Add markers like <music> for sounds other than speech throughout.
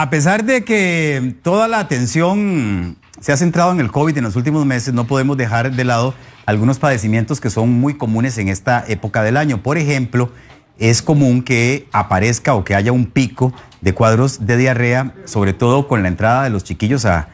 A pesar de que toda la atención se ha centrado en el COVID en los últimos meses, no podemos dejar de lado algunos padecimientos que son muy comunes en esta época del año. Por ejemplo, es común que aparezca o que haya un pico de cuadros de diarrea, sobre todo con la entrada de los chiquillos a,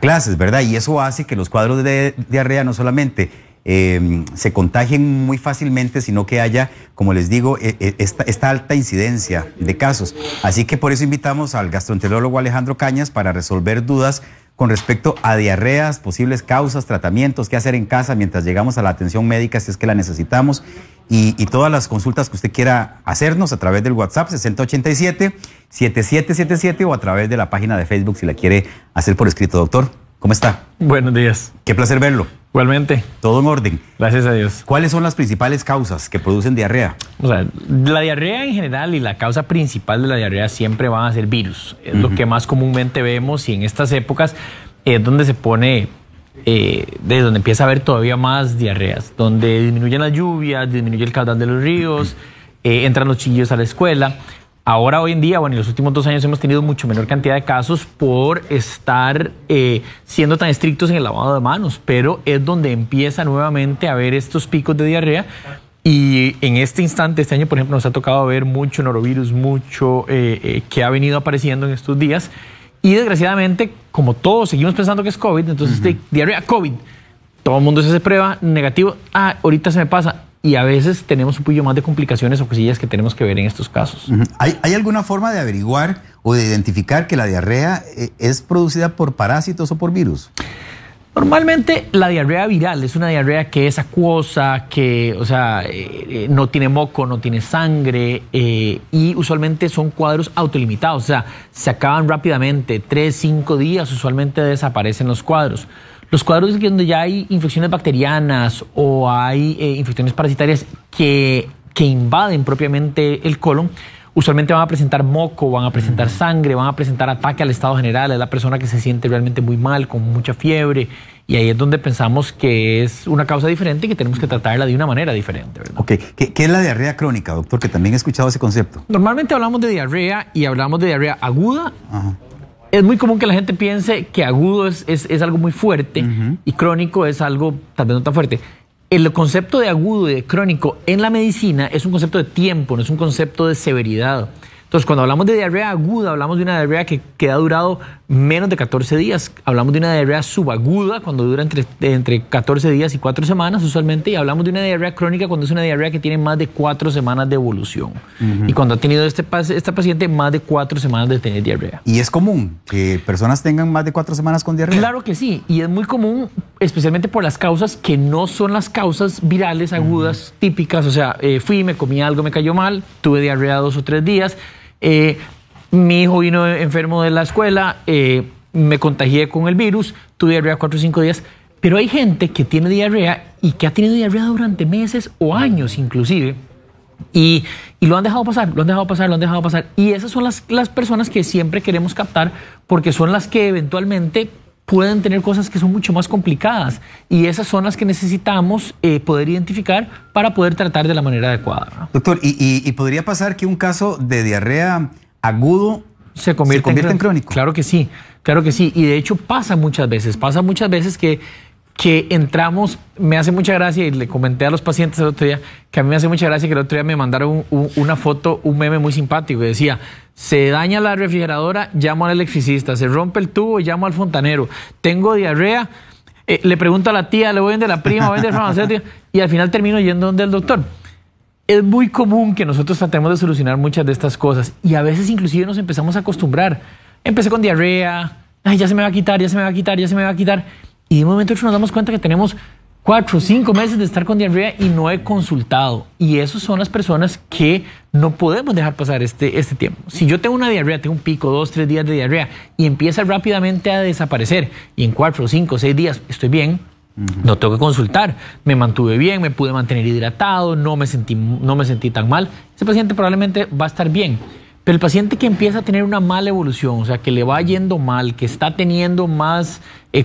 clases, ¿verdad? Y eso hace que los cuadros de diarrea no solamente Em, se contagien muy fácilmente, sino que haya, como les digo, e, e, esta, alta incidencia de casos. Así que por eso invitamos al gastroenterólogo Alejandro Cañas para resolver dudas con respecto a diarreas, posibles causas, tratamientos, qué hacer en casa mientras llegamos a la atención médica si es que la necesitamos y, y todas las consultas que usted quiera hacernos a través del WhatsApp 6087 7777 o a través de la página de Facebook si la quiere hacer por escrito, doctor. ¿Cómo está? Buenos días. Qué placer verlo. Igualmente. Todo en orden. Gracias a Dios. ¿Cuáles son las principales causas que producen diarrea? la diarrea en general y la causa principal de la diarrea siempre van a ser virus. Es lo que más comúnmente vemos y en estas épocas es donde se pone, desde eh, donde empieza a haber todavía más diarreas, donde disminuyen las lluvias, disminuye el caudal de los ríos, eh, entran los chillos a la escuela. Ahora, hoy en día, bueno, en los últimos dos años hemos tenido mucho menor cantidad de casos por estar eh, siendo tan estrictos en el lavado de manos, pero es donde empieza nuevamente a haber estos picos de diarrea. Y en este instante, este año, por ejemplo, nos ha tocado ver mucho norovirus, mucho eh, eh, que ha venido apareciendo en estos días. Y desgraciadamente, como todos seguimos pensando que es COVID, entonces este diarrea COVID. Todo el mundo se hace prueba, negativo. Ah, ahorita se me pasa y a veces tenemos un poquillo más de complicaciones o cosillas que tenemos que ver en estos casos. ¿Hay, alguna forma de averiguar o de identificar que la diarrea eh, es producida por parásitos o por virus? Normalmente la diarrea viral es una diarrea que es acuosa, que, o sea, eh, eh, no tiene moco, no tiene sangre y usualmente son cuadros autolimitados, o sea, se acaban rápidamente, tres, cinco días usualmente desaparecen los cuadros. Los cuadros donde ya hay infecciones bacterianas o hay eh, infecciones parasitarias que, que invaden propiamente el colon, usualmente van a presentar moco, van a presentar sangre, van a presentar ataque al estado general, es la persona que se siente realmente muy mal, con mucha fiebre, y ahí es donde pensamos que es una causa diferente y que tenemos que tratarla de una manera diferente. ¿verdad? ¿Qué, es la diarrea crónica, doctor? Que también he escuchado ese concepto. Normalmente hablamos de diarrea y hablamos de diarrea aguda es muy común que la gente piense que agudo es, algo muy fuerte y crónico es algo también no tan fuerte. El concepto de agudo y de crónico en la medicina es un concepto de tiempo, no es un concepto de severidad. Entonces, cuando hablamos de diarrea aguda, hablamos de una diarrea que, queda ha durado menos de 14 días. Hablamos de una diarrea subaguda, cuando dura entre, 14 días y 4 semanas usualmente. Y hablamos de una diarrea crónica, cuando es una diarrea que tiene más de 4 semanas de evolución. Y cuando ha tenido este, esta paciente más de 4 semanas de tener diarrea. ¿Y es común que personas tengan más de 4 semanas con diarrea? Claro que sí. Y es muy común, especialmente por las causas que no son las causas virales agudas típicas. O sea, eh, fui, me comí algo, me cayó mal, tuve diarrea dos o tres días eh, mi hijo vino enfermo de la escuela, eh, me contagié con el virus, tuve diarrea cuatro o cinco días. Pero hay gente que tiene diarrea y que ha tenido diarrea durante meses o años inclusive. Y, lo han dejado pasar, lo han dejado pasar, lo han dejado pasar. Y esas son las, las personas que siempre queremos captar porque son las que eventualmente pueden tener cosas que son mucho más complicadas y esas son las que necesitamos eh, poder identificar para poder tratar de la manera adecuada. Doctor, ¿y, podría pasar que un caso de diarrea agudo se convierta en crónico? Claro que sí, claro que sí. Y de hecho pasa muchas veces, pasa muchas veces que que entramos, me hace mucha gracia, y le comenté a los pacientes el otro día, que a mí me hace mucha gracia que el otro día me mandaron una foto, un meme muy simpático, que decía, se daña la refrigeradora, llamo al electricista, se rompe el tubo, llamo al fontanero, tengo diarrea, eh, le pregunto a la tía, le voy a de la prima, voy a de <laughs> farmacéutico, y al final termino yendo donde el doctor. Es muy común que nosotros tratemos de solucionar muchas de estas cosas y a veces inclusive nos empezamos a acostumbrar. Empecé con diarrea, ay, ya se me va a quitar, ya se me va a quitar, ya se me va a quitar y de momento hecho nos damos cuenta que tenemos cuatro, o cinco meses de estar con diarrea y no he consultado. Y esas son las personas que no podemos dejar pasar este, este tiempo. Si yo tengo una diarrea, tengo un pico, dos, tres días de diarrea y empieza rápidamente a desaparecer y en cuatro, cinco, seis días estoy bien, no tengo que consultar. Me mantuve bien, me pude mantener hidratado, no me sentí, no me sentí tan mal. Ese paciente probablemente va a estar bien. Pero el paciente que empieza a tener una mala evolución, o sea, que le va yendo mal, que está teniendo más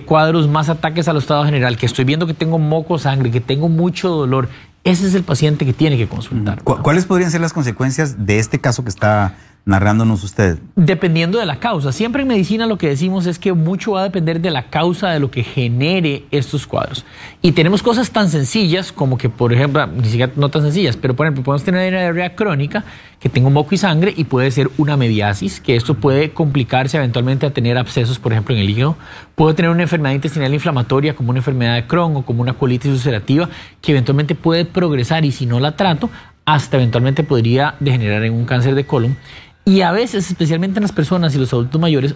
cuadros, más ataques al estado general, que estoy viendo que tengo moco, sangre, que tengo mucho dolor, ese es el paciente que tiene que consultar. ¿Cuáles podrían ser las consecuencias de este caso que está narrándonos ustedes. Dependiendo de la causa. Siempre en medicina lo que decimos es que mucho va a depender de la causa de lo que genere estos cuadros. Y tenemos cosas tan sencillas como que, por ejemplo, ah, ni siquiera no tan sencillas, pero por ejemplo, podemos tener una diarrea crónica que tengo un moco y sangre y puede ser una mediasis, que esto puede complicarse eventualmente a tener abscesos, por ejemplo, en el hígado. Puede tener una enfermedad intestinal inflamatoria como una enfermedad de Crohn o como una colitis ulcerativa que eventualmente puede progresar y si no la trato, hasta eventualmente podría degenerar en un cáncer de colon. Y a veces, especialmente en las personas y los adultos mayores,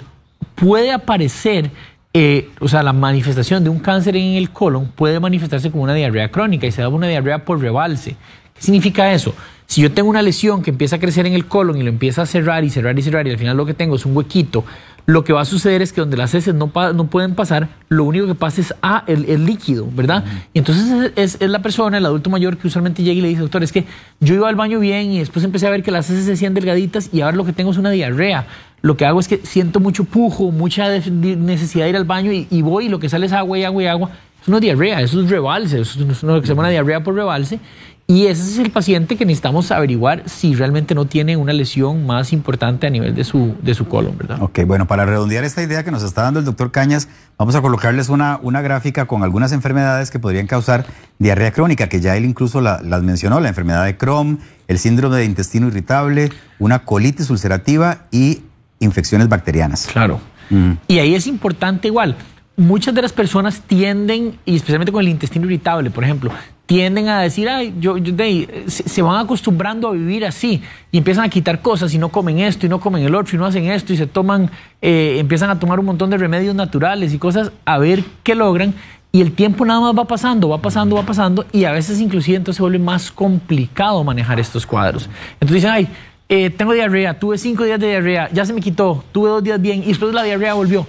puede aparecer eh, o sea, la manifestación de un cáncer en el colon puede manifestarse como una diarrea crónica y se da una diarrea por rebalse. ¿Qué significa eso? Si yo tengo una lesión que empieza a crecer en el colon y lo empieza a cerrar y cerrar y cerrar y al final lo que tengo es un huequito, lo que va a suceder es que donde las heces no, pueden pasar, lo único que pasa es A, ah, el, líquido, ¿verdad? Y entonces es, la persona, el adulto mayor, que usualmente llega y le dice, doctor, es que yo iba al baño bien y después empecé a ver que las heces se hacían delgaditas y ahora lo que tengo es una diarrea. Lo que hago es que siento mucho pujo, mucha necesidad de ir al baño y, y voy y lo que sale es agua y agua y agua una diarrea, eso es rebalse, eso es una, se llama diarrea por rebalse. Y ese es el paciente que necesitamos averiguar si realmente no tiene una lesión más importante a nivel de su, de su colon, ¿verdad? Ok, bueno, para redondear esta idea que nos está dando el doctor Cañas, vamos a colocarles una, una gráfica con algunas enfermedades que podrían causar diarrea crónica, que ya él incluso las mencionó, la enfermedad de Crohn, el síndrome de intestino irritable, una colitis ulcerativa y infecciones bacterianas. Claro. Mm. Y ahí es importante igual muchas de las personas tienden, y especialmente con el intestino irritable, por ejemplo, tienden a decir, ay, yo, eh, se, van acostumbrando a vivir así y empiezan a quitar cosas y no comen esto y no comen el otro y no hacen esto y se toman, eh, empiezan a tomar un montón de remedios naturales y cosas a ver qué logran y el tiempo nada más va pasando, va pasando, va pasando y a veces inclusive entonces se vuelve más complicado manejar estos cuadros. Entonces dicen, ay, eh, tengo diarrea, tuve cinco días de diarrea, ya se me quitó, tuve dos días bien y después la diarrea volvió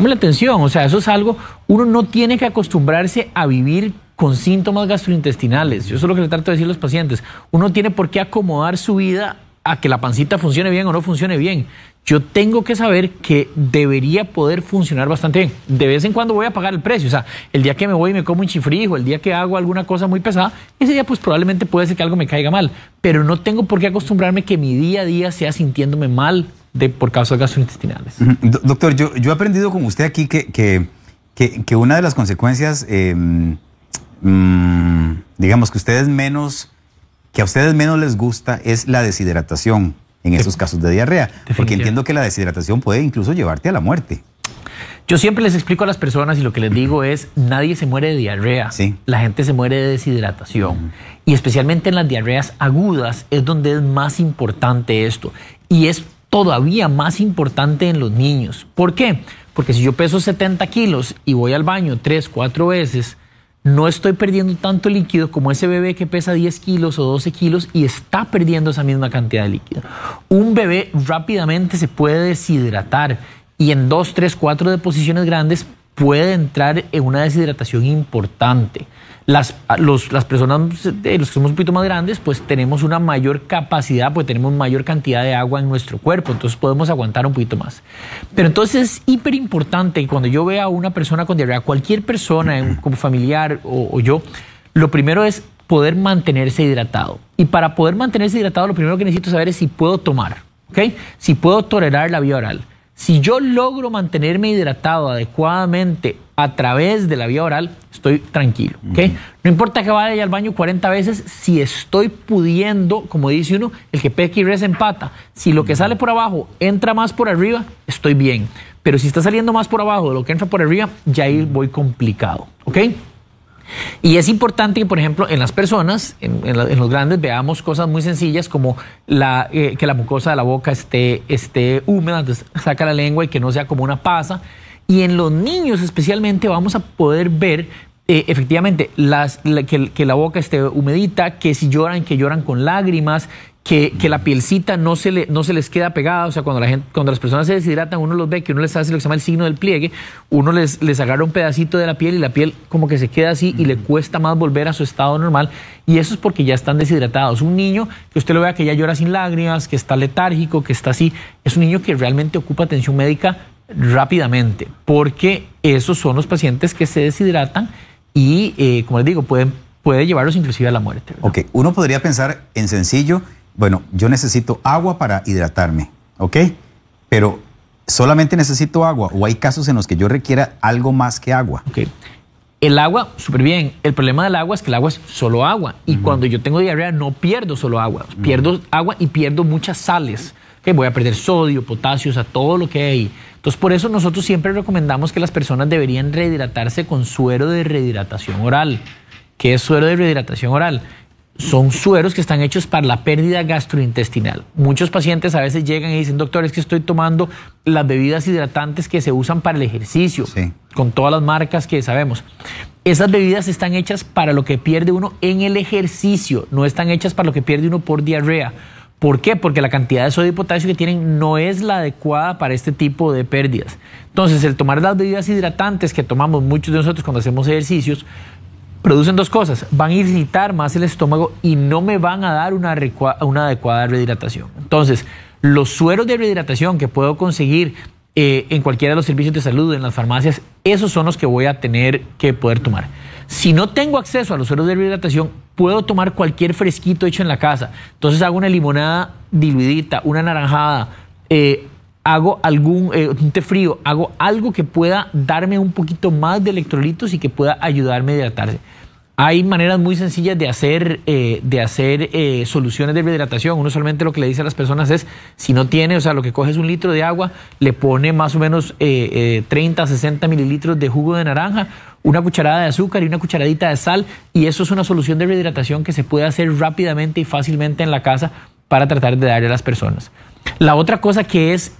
la atención, o sea, eso es algo, uno no tiene que acostumbrarse a vivir con síntomas gastrointestinales. Yo eso es lo que le trato de decir a los pacientes. Uno tiene por qué acomodar su vida a que la pancita funcione bien o no funcione bien. Yo tengo que saber que debería poder funcionar bastante bien. De vez en cuando voy a pagar el precio. O sea, el día que me voy y me como un chifrijo, el día que hago alguna cosa muy pesada, ese día pues probablemente puede ser que algo me caiga mal. Pero no tengo por qué acostumbrarme que mi día a día sea sintiéndome mal de, por causas gastrointestinales. Doctor, yo, yo he aprendido con usted aquí que, una de las consecuencias, em, mm, digamos que ustedes menos, que a ustedes menos les gusta es la deshidratación en esos casos de diarrea, porque entiendo que la deshidratación puede incluso llevarte a la muerte. Yo siempre les explico a las personas y lo que les digo es, nadie se muere de diarrea, sí. la gente se muere de deshidratación. Y especialmente en las diarreas agudas es donde es más importante esto. Y es todavía más importante en los niños. ¿Por qué? Porque si yo peso 70 kilos y voy al baño 3, 4 veces, no estoy perdiendo tanto líquido como ese bebé que pesa 10 kilos o 12 kilos y está perdiendo esa misma cantidad de líquido. Un bebé rápidamente se puede deshidratar y en 2, 3, 4 deposiciones grandes puede entrar en una deshidratación importante. Las, los, personas, los que somos un poquito más grandes, pues tenemos una mayor capacidad, pues tenemos mayor cantidad de agua en nuestro cuerpo, entonces podemos aguantar un poquito más. Pero entonces es hiper importante cuando yo vea a una persona con diarrea, cualquier persona, como familiar o, yo, lo primero es poder mantenerse hidratado. Y para poder mantenerse hidratado, lo primero que necesito saber es si puedo tomar, ¿ok? Si puedo tolerar la vía oral. Si yo logro mantenerme hidratado adecuadamente a través de la vía oral, estoy tranquilo. No importa que vaya al baño 40 veces, si estoy pudiendo, como dice uno, el que peque y res empata. Si lo que sale por abajo entra más por arriba, estoy bien. Pero si está saliendo más por abajo de lo que entra por arriba, ya ahí voy complicado. ¿Ok? Y es importante que, por ejemplo, en las personas, en, los grandes, veamos cosas muy sencillas como eh, que la mucosa de la boca esté, esté húmeda, saca la lengua y que no sea como una pasa. Y en los niños especialmente vamos a poder ver eh, efectivamente, que, que, la boca esté humedita, que si lloran, que lloran con lágrimas, que, la mm. pielcita no se, le, no se les queda pegada. O sea, cuando, la gente, las personas se deshidratan, uno los ve que uno les hace lo que se llama el signo del pliegue, uno les, les agarra un pedacito de la piel y la piel como que se queda así y le mm. cuesta más volver a su estado normal. Y eso es porque ya están deshidratados. Un niño que usted lo vea que ya llora sin lágrimas, que está letárgico, que está así, es un niño que realmente ocupa atención médica rápidamente, porque esos son los pacientes que se deshidratan y, eh, como les digo, pueden, puede llevarlos inclusive a la muerte. uno podría pensar en sencillo bueno, yo necesito agua para hidratarme, ¿ok? Pero solamente necesito agua o hay casos en los que yo requiera algo más que agua. El agua, súper bien. El problema del agua es que el agua es solo agua. Y cuando yo tengo diarrea no pierdo solo agua. Pierdo agua y pierdo muchas sales. que voy a perder sodio, potasio, o sea, todo lo que hay. Entonces, por eso nosotros siempre recomendamos que las personas deberían rehidratarse con suero de rehidratación oral. ¿Qué es suero de rehidratación oral? son sueros que están hechos para la pérdida gastrointestinal. Muchos pacientes a veces llegan y dicen, doctor, es que estoy tomando las bebidas hidratantes que se usan para el ejercicio, con todas las marcas que sabemos. Esas bebidas están hechas para lo que pierde uno en el ejercicio, no están hechas para lo que pierde uno por diarrea. ¿Por qué? Porque la cantidad de sodio y potasio que tienen no es la adecuada para este tipo de pérdidas. Entonces, el tomar las bebidas hidratantes que tomamos muchos de nosotros cuando hacemos ejercicios producen dos cosas. Van a irritar más el estómago y no me van a dar una, adecuada rehidratación. Entonces, los sueros de rehidratación que puedo conseguir eh, en cualquiera de los servicios de salud, en las farmacias, esos son los que voy a tener que poder tomar. Si no tengo acceso a los sueros de rehidratación, puedo tomar cualquier fresquito hecho en la casa. Entonces hago una limonada diluidita, una naranjada, eh, hago algún eh, té frío, hago algo que pueda darme un poquito más de electrolitos y que pueda ayudarme a hidratarse. Hay maneras muy sencillas de hacer, eh, de hacer eh, soluciones de rehidratación. Uno solamente lo que le dice a las personas es, si no tiene, o sea, lo que coge es un litro de agua, le pone más o menos 30, 60 mililitros de jugo de naranja, una cucharada de azúcar y una cucharadita de sal, y eso es una solución de rehidratación que se puede hacer rápidamente y fácilmente en la casa para tratar de darle a las personas. La otra cosa que es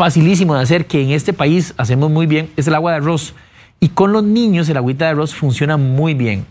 facilísimo de hacer, que en este país hacemos muy bien, es el agua de arroz. Y con los niños el agüita de arroz funciona muy bien.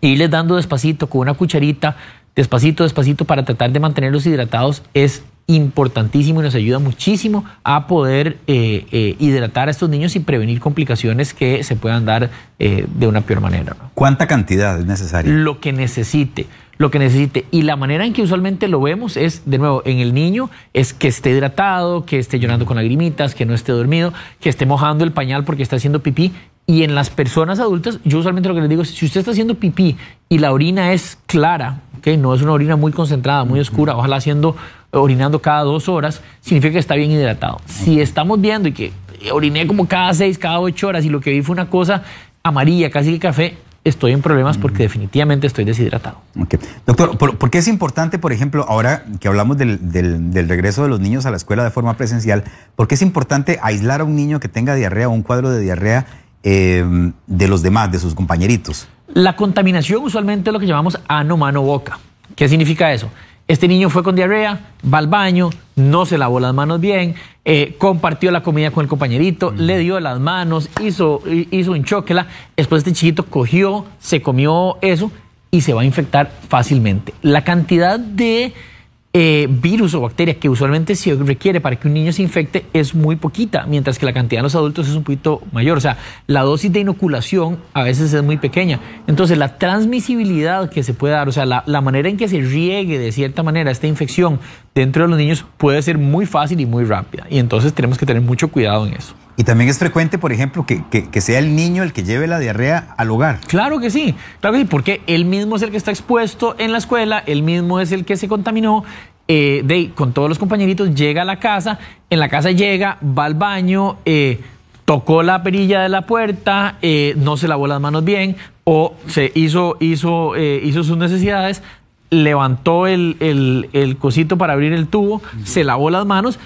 irles dando despacito, con una cucharita, despacito, despacito, para tratar de mantenerlos hidratados es importantísimo y nos ayuda muchísimo a poder eh, eh, hidratar a estos niños y prevenir complicaciones que se puedan dar eh, de una peor manera. ¿Cuánta cantidad es necesaria? Lo que necesite lo que necesite. Y la manera en que usualmente lo vemos es, de nuevo, en el niño, es que esté hidratado, que esté llorando con lagrimitas, que no esté dormido, que esté mojando el pañal porque está haciendo pipí. Y en las personas adultas, yo usualmente lo que les digo es, si usted está haciendo pipí y la orina es clara, ¿okay? no es una orina muy concentrada, muy oscura, ojalá haciendo, orinando cada dos horas, significa que está bien hidratado. Si estamos viendo y que oriné como cada seis, cada ocho horas y lo que vi fue una cosa amarilla, casi que café, estoy en problemas porque mm. definitivamente estoy deshidratado. Doctor, ¿por, qué es importante, por ejemplo, ahora que hablamos del, regreso de los niños a la escuela de forma presencial, ¿por qué es importante aislar a un niño que tenga diarrea o un cuadro de diarrea em, de los demás, de sus compañeritos? La contaminación usualmente es lo que llamamos ano, mano, boca. ¿Qué significa eso? Este niño fue con diarrea, va al baño, no se lavó las manos bien, eh, compartió la comida con el compañerito, mm. le dio las manos, hizo, hizo un choquela. Después este chiquito cogió, se comió eso y se va a infectar fácilmente. La cantidad de eh, virus o bacteria que usualmente se requiere para que un niño se infecte es muy poquita, mientras que la cantidad en los adultos es un poquito mayor. O sea, la dosis de inoculación a veces es muy pequeña. Entonces, la transmisibilidad que se puede dar, o sea, la manera en que se riegue de cierta manera esta infección dentro de los niños puede ser muy fácil y muy rápida. Y entonces tenemos que tener mucho cuidado en eso. Y también es frecuente, por ejemplo, que, sea el niño el que lleve la diarrea al hogar. Claro que sí, claro que sí, porque él mismo es el que está expuesto en la escuela, él mismo es el que se contaminó. Eh, de, con todos los compañeritos, llega a la casa, en la casa llega, va al baño, eh, tocó la perilla de la puerta, eh, no se lavó las manos bien o se hizo, hizo, eh, hizo sus necesidades, levantó el, cosito para abrir el tubo, se lavó las manos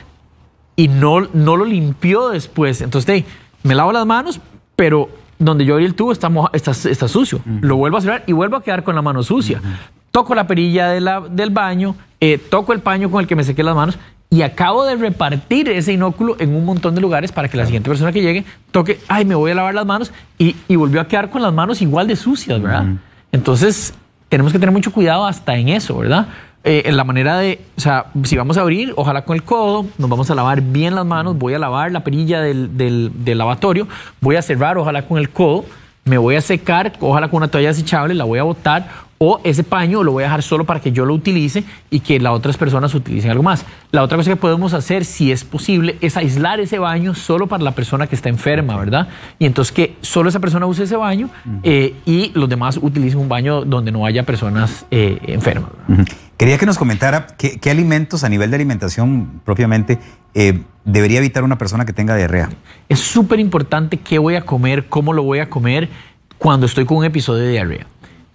y no, lo limpió después. Entonces, me lavo las manos, pero donde yo abrí el tubo está, está, sucio. Lo vuelvo a cerrar y vuelvo a quedar con la mano sucia. Toco la perilla de del baño, eh, toco el paño con el que me sequé las manos y acabo de repartir ese inóculo en un montón de lugares para que la siguiente persona que llegue toque, ay, me voy a lavar las manos y, y volvió a quedar con las manos igual de sucias, ¿verdad? Entonces, tenemos que tener mucho cuidado hasta en eso, ¿verdad? Eh, en la manera de, o sea, si vamos a abrir, ojalá con el codo, nos vamos a lavar bien las manos, voy a lavar la perilla del, del, lavatorio, voy a cerrar, ojalá con el codo, me voy a secar, ojalá con una toalla desechable, la voy a botar, o ese paño lo voy a dejar solo para que yo lo utilice y que las otras personas utilicen algo más. La otra cosa que podemos hacer, si es posible, es aislar ese baño solo para la persona que está enferma, ¿verdad? Y entonces que solo esa persona use ese baño eh, y los demás utilicen un baño donde no haya personas eh, enfermas. Quería que nos comentara qué, alimentos a nivel de alimentación propiamente eh, debería evitar una persona que tenga diarrea. Es súper importante qué voy a comer, cómo lo voy a comer cuando estoy con un episodio de diarrea.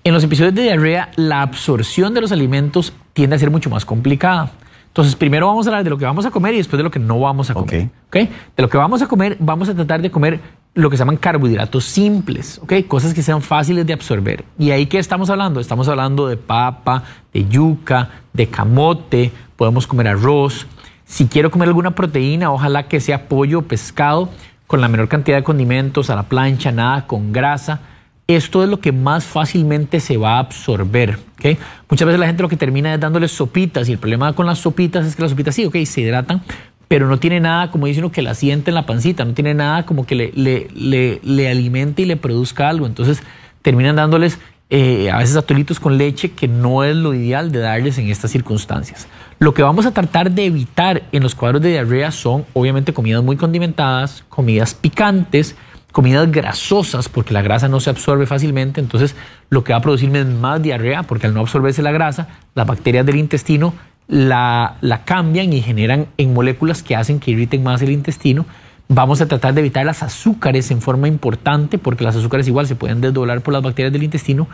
En los episodios de diarrea, la absorción de los alimentos tiende a ser mucho más complicada. Entonces, primero vamos a hablar de lo que vamos a comer y después de lo que no vamos a comer. De lo que vamos a comer, vamos a tratar de comer lo que se llaman carbohidratos simples, ¿ok? Cosas que sean fáciles de absorber. ¿Y ahí qué estamos hablando? Estamos hablando de papa, de yuca, de camote, podemos comer arroz. Si quiero comer alguna proteína, ojalá que sea pollo o pescado, con la menor cantidad de condimentos, a la plancha, nada con grasa. Esto es lo que más fácilmente se va a absorber, ¿ok? Muchas veces la gente lo que termina es dándoles sopitas y el problema con las sopitas es que las sopitas sí, ok, se hidratan, pero no tiene nada, como dice uno, que la siente en la pancita, no tiene nada como que le, le, alimente y le produzca algo. Entonces terminan dándoles eh, a veces atolitos con leche, que no es lo ideal de darles en estas circunstancias. Lo que vamos a tratar de evitar en los cuadros de diarrea son, obviamente, comidas muy condimentadas, comidas picantes, comidas grasosas, porque la grasa no se absorbe fácilmente, entonces lo que va a producirme más diarrea, porque al no absorberse la grasa, las bacterias del intestino la, cambian y generan en moléculas que hacen que irriten más el intestino. Vamos a tratar de evitar las azúcares en forma importante, porque las azúcares igual se pueden desdoblar por las bacterias del intestino.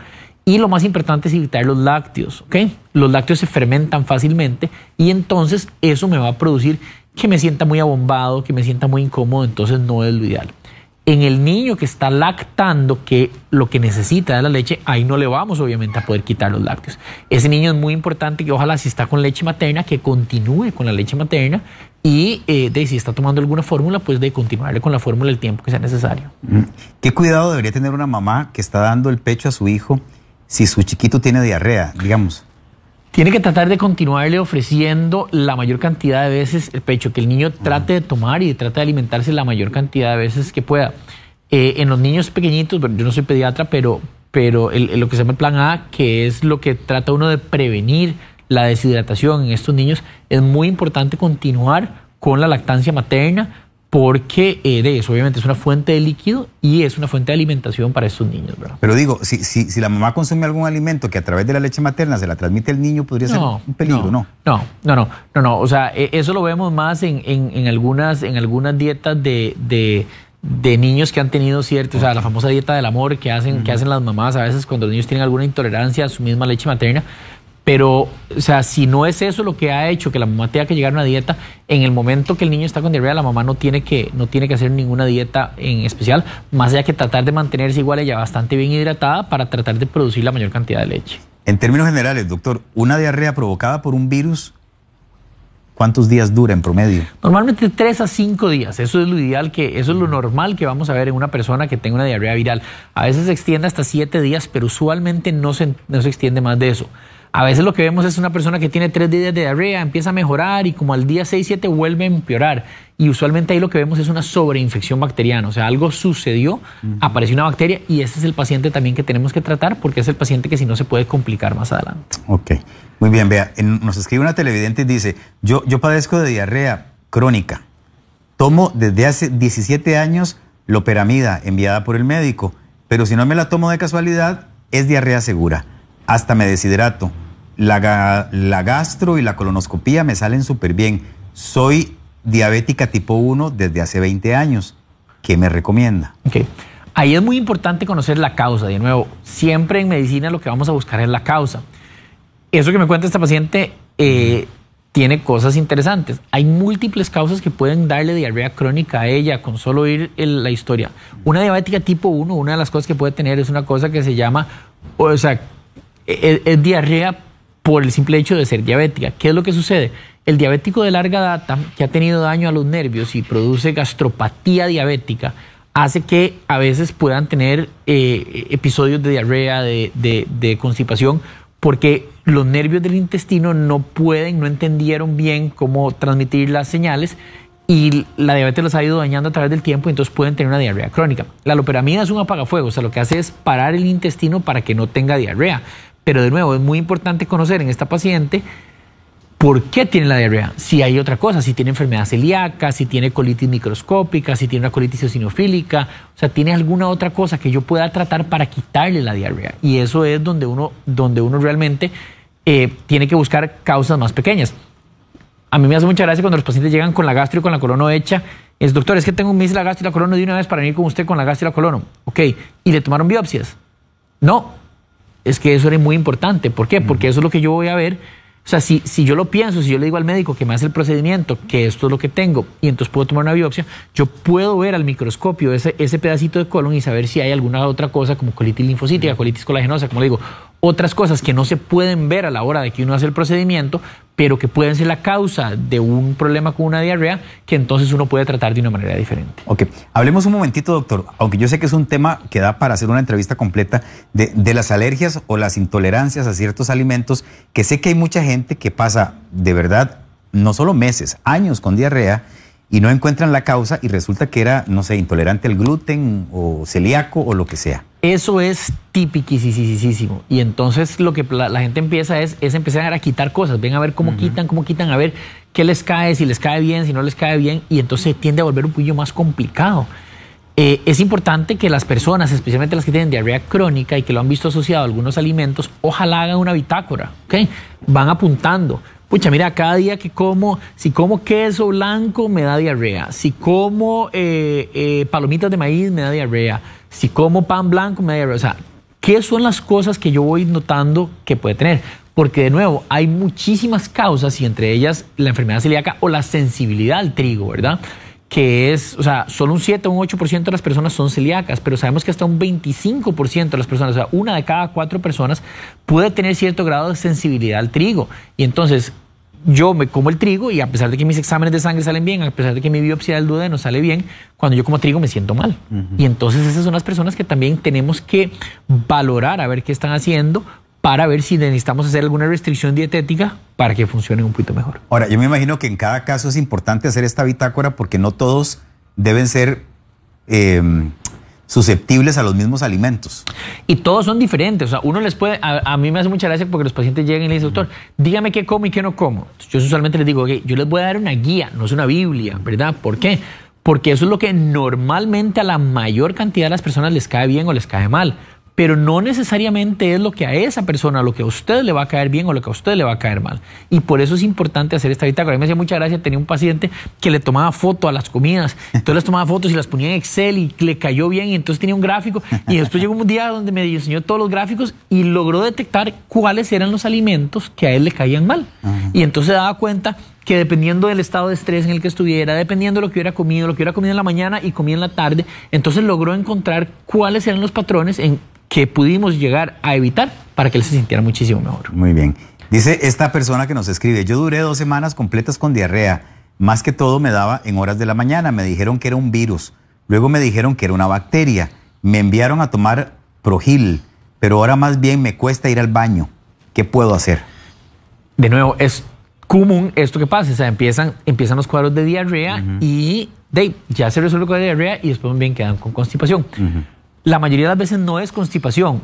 Y lo más importante es evitar los lácteos, Los lácteos se fermentan fácilmente y entonces eso me va a producir que me sienta muy abombado, que me sienta muy incómodo, entonces no es lo ideal en el niño que está lactando, que lo que necesita es la leche, ahí no le vamos obviamente a poder quitar los lácteos. Ese niño es muy importante que ojalá si está con leche materna, que continúe con la leche materna y eh, de si está tomando alguna fórmula, pues de continuarle con la fórmula el tiempo que sea necesario. Mm. ¿Qué cuidado debería tener una mamá que está dando el pecho a su hijo si su chiquito tiene diarrea, digamos? tiene que tratar de continuarle ofreciendo la mayor cantidad de veces el pecho, que el niño mm. trate de tomar y trate de alimentarse la mayor cantidad de veces que pueda. Eh, en los niños pequeñitos, yo no soy pediatra, pero, pero lo que se llama el plan A, que es lo que trata uno de prevenir la deshidratación en estos niños, es muy importante continuar con la lactancia materna porque eso, obviamente es una fuente de líquido y es una fuente de alimentación para estos niños. Pero digo, si, si, si, la mamá consume algún alimento que a través de la leche materna se la transmite al niño, podría ser un peligro, no, ¿no? No, no, no, no, O sea, e, eso lo vemos más en, algunas, en algunas dietas de, niños que han tenido cierto, o sea, la famosa dieta del amor que hacen, que hacen las mamás a veces cuando los niños tienen alguna intolerancia a su misma leche materna pero, o sea, si no es eso lo que ha hecho que la mamá tenga que llegar a una dieta, en el momento que el niño está con diarrea, la mamá no tiene que, no tiene que hacer ninguna dieta en especial, más allá que tratar de mantenerse igual ella bastante bien hidratada para tratar de producir la mayor cantidad de leche. En términos generales, doctor, ¿una diarrea provocada por un virus ¿Cuántos días dura en promedio? Normalmente tres a cinco días. Eso es lo ideal, que, eso es lo normal que vamos a ver en una persona que tenga una diarrea viral. A veces se extiende hasta siete días, pero usualmente no se, no se extiende más de eso. A veces lo que vemos es una persona que tiene tres días de diarrea, empieza a mejorar y como al día 6, 7 vuelve a empeorar. Y usualmente ahí lo que vemos es una sobreinfección bacteriana. O sea, algo sucedió, apareció una bacteria y ese es el paciente también que tenemos que tratar porque es el paciente que si no se puede complicar más adelante. Ok. Muy bien, vea, nos escribe una televidente y dice, yo, yo padezco de diarrea crónica. Tomo desde hace 17 años loperamida enviada por el médico, pero si no me la tomo de casualidad, es diarrea segura, hasta me deshidrato la, gastro y la colonoscopía me salen súper bien. Soy diabética tipo 1 desde hace 20 años. ¿Qué me recomienda? Ahí es muy importante conocer la causa. De nuevo, siempre en medicina lo que vamos a buscar es la causa. Eso que me cuenta esta paciente eh, tiene cosas interesantes. Hay múltiples causas que pueden darle diarrea crónica a ella con solo oír la historia. Una diabética tipo 1, una de las cosas que puede tener es una cosa que se llama, o sea, e, e, es diarrea por el simple hecho de ser diabética. ¿Qué es lo que sucede? El diabético de larga data que ha tenido daño a los nervios y produce gastropatía diabética hace que a veces puedan tener eh, episodios de diarrea, de, constipación, porque los nervios del intestino no pueden, no entendieron bien cómo transmitir las señales y la diabetes los ha ido dañando a través del tiempo, entonces pueden tener una diarrea crónica. La loperamida es un apagafuego, o sea, lo que hace es parar el intestino para que no tenga diarrea, pero de nuevo, es muy importante conocer en esta paciente por qué tiene la diarrea. Si hay otra cosa, si tiene enfermedad celíaca, si tiene colitis microscópica, si tiene una colitis eosinofílica, o sea, tiene alguna otra cosa que yo pueda tratar para quitarle la diarrea. Y eso es donde uno, donde uno realmente eh, tiene que buscar causas más pequeñas. A mí me hace mucha gracia cuando los pacientes llegan con la gastro y con la colono hecha. Es, doctor, es que tengo mis la gastro y la colono de una vez para venir con usted con la gastro y la colono. Ok, ¿y le tomaron biopsias? No, es que eso era muy importante. ¿Por qué? Porque eso es lo que yo voy a ver. O sea, si, si yo lo pienso, si yo le digo al médico que me hace el procedimiento, que esto es lo que tengo, y entonces puedo tomar una biopsia, yo puedo ver al microscopio ese, ese pedacito de colon y saber si hay alguna otra cosa como colitis linfocítica, colitis colagenosa, como le digo, otras cosas que no se pueden ver a la hora de que uno hace el procedimiento, pero que pueden ser la causa de un problema con una diarrea que entonces uno puede tratar de una manera diferente. Ok, hablemos un momentito, doctor, aunque yo sé que es un tema que da para hacer una entrevista completa de, de las alergias o las intolerancias a ciertos alimentos, que sé que hay mucha gente que pasa de verdad no solo meses, años con diarrea y no encuentran la causa y resulta que era, no sé, intolerante al gluten o celíaco o lo que sea. Eso es típico Y entonces lo que la, gente empieza es, empezar a quitar cosas. Ven a ver cómo quitan, cómo quitan, a ver qué les cae, si les cae bien, si no les cae bien. Y entonces tiende a volver un puño más complicado. es importante que las personas, especialmente las que tienen diarrea crónica y que lo han visto asociado a algunos alimentos, ojalá hagan una bitácora, okay Van apuntando pucha, mira, cada día que como, si como queso blanco me da diarrea, si como eh, eh, palomitas de maíz me da diarrea, si como pan blanco me da diarrea. O sea, ¿qué son las cosas que yo voy notando que puede tener? Porque de nuevo, hay muchísimas causas y entre ellas la enfermedad celíaca o la sensibilidad al trigo, ¿verdad? que es, o sea, solo un 7 o un 8% de las personas son celíacas, pero sabemos que hasta un 25% de las personas, o sea, una de cada cuatro personas puede tener cierto grado de sensibilidad al trigo. Y entonces, yo me como el trigo y a pesar de que mis exámenes de sangre salen bien, a pesar de que mi biopsia del duodeno sale bien, cuando yo como trigo me siento mal. Y entonces esas son las personas que también tenemos que valorar a ver qué están haciendo para ver si necesitamos hacer alguna restricción dietética para que funcione un poquito mejor. Ahora, yo me imagino que en cada caso es importante hacer esta bitácora porque no todos deben ser em, susceptibles a los mismos alimentos. Y todos son diferentes. O sea, uno les puede. A, mí me hace mucha gracia porque los pacientes llegan y le dicen, doctor, dígame qué como y qué no como. Yo usualmente les digo, ok, yo les voy a dar una guía, no es una Biblia, ¿verdad? ¿Por qué? Porque eso es lo que normalmente a la mayor cantidad de las personas les cae bien o les cae mal pero no necesariamente es lo que a esa persona, lo que a usted le va a caer bien o lo que a usted le va a caer mal. Y por eso es importante hacer esta bitácora. A mí me hacía mucha gracia, tenía un paciente que le tomaba foto a las comidas, entonces les tomaba fotos y las ponía en Excel y le cayó bien y entonces tenía un gráfico y después llegó un día donde me diseñó todos los gráficos y logró detectar cuáles eran los alimentos que a él le caían mal. Y entonces daba cuenta que dependiendo del estado de estrés en el que estuviera, dependiendo de lo que hubiera comido, lo que hubiera comido en la mañana y comía en la tarde, entonces logró encontrar cuáles eran los patrones en que pudimos llegar a evitar para que él se sintiera muchísimo mejor. Muy bien. Dice esta persona que nos escribe, yo duré dos semanas completas con diarrea. Más que todo me daba en horas de la mañana. Me dijeron que era un virus. Luego me dijeron que era una bacteria. Me enviaron a tomar Progil, pero ahora más bien me cuesta ir al baño. ¿Qué puedo hacer? De nuevo, es común esto que pasa. O sea, empiezan, empiezan los cuadros de diarrea y ya se resuelve con la diarrea y después bien quedan con constipación la mayoría de las veces no es constipación.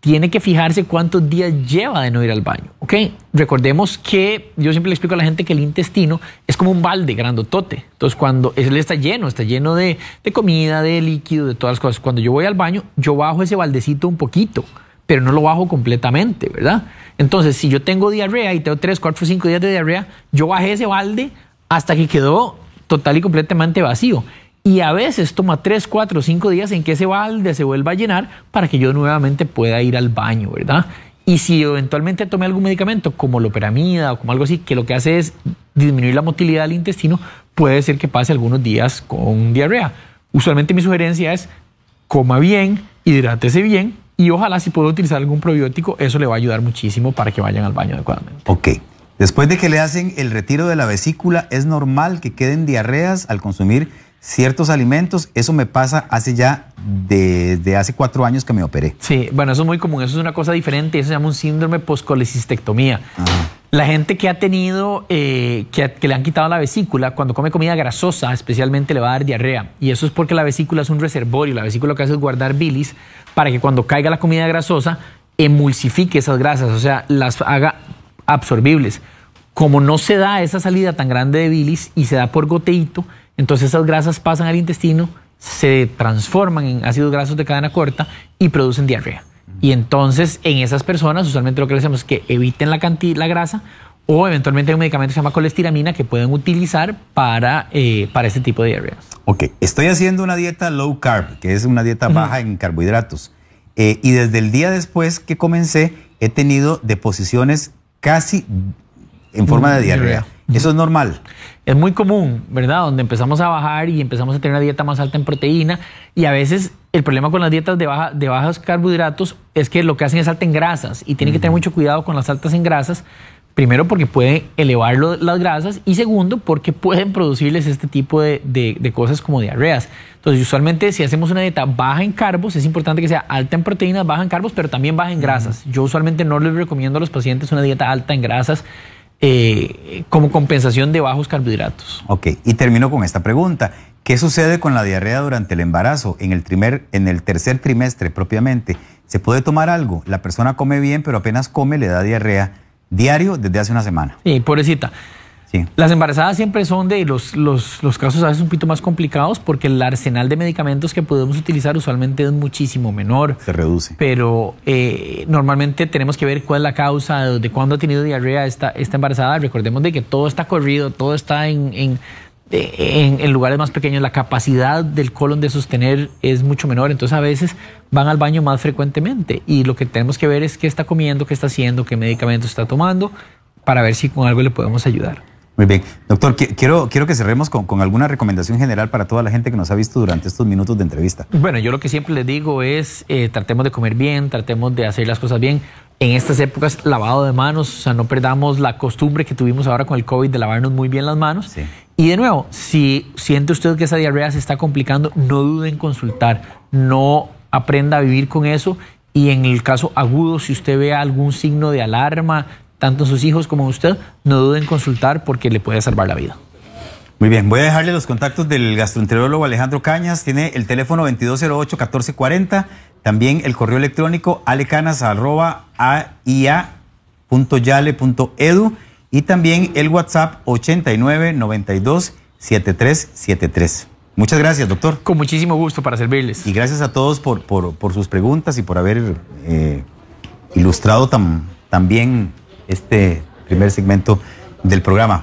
Tiene que fijarse cuántos días lleva de no ir al baño. ¿Ok? Recordemos que yo siempre le explico a la gente que el intestino es como un balde grandotote. Entonces, cuando él está lleno, está lleno de, comida, de líquido, de todas las cosas. Cuando yo voy al baño, yo bajo ese baldecito un poquito pero no lo bajo completamente, ¿verdad? Entonces, si yo tengo diarrea y tengo tres, cuatro, cinco días de diarrea, yo bajé ese balde hasta que quedó total y completamente vacío y a veces toma 3, 4, cinco días en que ese balde se vuelva a llenar para que yo nuevamente pueda ir al baño, ¿verdad? Y si eventualmente tomé algún medicamento como loperamida o como algo así, que lo que hace es disminuir la motilidad del intestino, puede ser que pase algunos días con diarrea. Usualmente mi sugerencia es coma bien, hidrátese bien y ojalá si puedo utilizar algún probiótico, eso le va a ayudar muchísimo para que vayan al baño adecuadamente. Ok. Después de que le hacen el retiro de la vesícula, ¿es normal que queden diarreas al consumir ciertos alimentos. Eso me pasa hace ya desde hace cuatro años que me operé. Sí, bueno, eso es muy común, eso es una cosa diferente, eso se llama un síndrome post La gente que ha tenido, eh, que, le han quitado la vesícula, cuando come comida grasosa, especialmente le va a dar diarrea. Y eso es porque la vesícula es un reservorio. La vesícula lo que hace es guardar bilis para que cuando caiga la comida grasosa, emulsifique esas grasas, o sea, las haga absorbibles. Como no se da esa salida tan grande de bilis y se da por goteito, entonces esas grasas pasan al intestino, se transforman en ácidos grasos de cadena corta y producen diarrea. Y entonces en esas personas usualmente lo que le hacemos es que eviten la, cantidad, la grasa o eventualmente hay un medicamento que se llama colestiramina que pueden utilizar para, eh, para este tipo de diarreas. Ok, estoy haciendo una dieta low carb, que es una dieta baja en carbohidratos. Eh, y desde el día después que comencé, he tenido deposiciones casi en forma de diarrea. Eso es normal. Es muy común, ¿verdad? Donde empezamos a bajar y empezamos a tener una dieta más alta en proteína y a veces el problema con las dietas de, baja, de bajos carbohidratos es que lo que hacen es alta en grasas y tienen que tener mucho cuidado con las altas en grasas. Primero porque pueden elevar las grasas y segundo porque pueden producirles este tipo de, cosas como diarreas. Entonces usualmente si hacemos una dieta baja en carbos es importante que sea alta en proteínas, baja en carbos, pero también baja en grasas. Yo usualmente no les recomiendo a los pacientes una dieta alta en grasas eh, como compensación de bajos carbohidratos. Ok, y termino con esta pregunta. ¿Qué sucede con la diarrea durante el embarazo, en el, primer, en el tercer trimestre propiamente? ¿Se puede tomar algo? La persona come bien, pero apenas come le da diarrea diario desde hace una semana. Sí, pobrecita. Las embarazadas siempre son de los, los, casos a veces un poquito más complicados porque el arsenal de medicamentos que podemos utilizar usualmente es muchísimo menor. Se reduce. Pero eh, normalmente tenemos que ver cuál es la causa, de cuándo ha tenido diarrea esta, esta embarazada. Recordemos de que todo está corrido, todo está en, en en, lugares más pequeños la capacidad del colon de sostener es mucho menor, entonces a veces van al baño más frecuentemente y lo que tenemos que ver es qué está comiendo, qué está haciendo, qué medicamentos está tomando para ver si con algo le podemos ayudar. Muy bien. Doctor, quiero, quiero que cerremos con, alguna recomendación general para toda la gente que nos ha visto durante estos minutos de entrevista. Bueno, yo lo que siempre les digo es eh, tratemos de comer bien, tratemos de hacer las cosas bien. En estas épocas, lavado de manos, o sea, no perdamos la costumbre que tuvimos ahora con el COVID de lavarnos muy bien las manos. Y de nuevo, si siente usted que esa diarrea se está complicando, no duden en consultar, no aprenda a vivir con eso y en el caso agudo, si usted ve algún signo de alarma, tanto sus hijos como usted, no duden en consultar porque le puede salvar la vida. Muy bien, voy a dejarle los contactos del gastroenterólogo Alejandro Cañas. Tiene el teléfono 2208-1440, también el correo electrónico alecanas.aia.yale.edu y también el WhatsApp 8992-7373. Muchas gracias, doctor. Con muchísimo gusto para servirles. Y gracias a todos por, por, sus preguntas y por haber eh, ilustrado tan, tan este primer segmento del programa.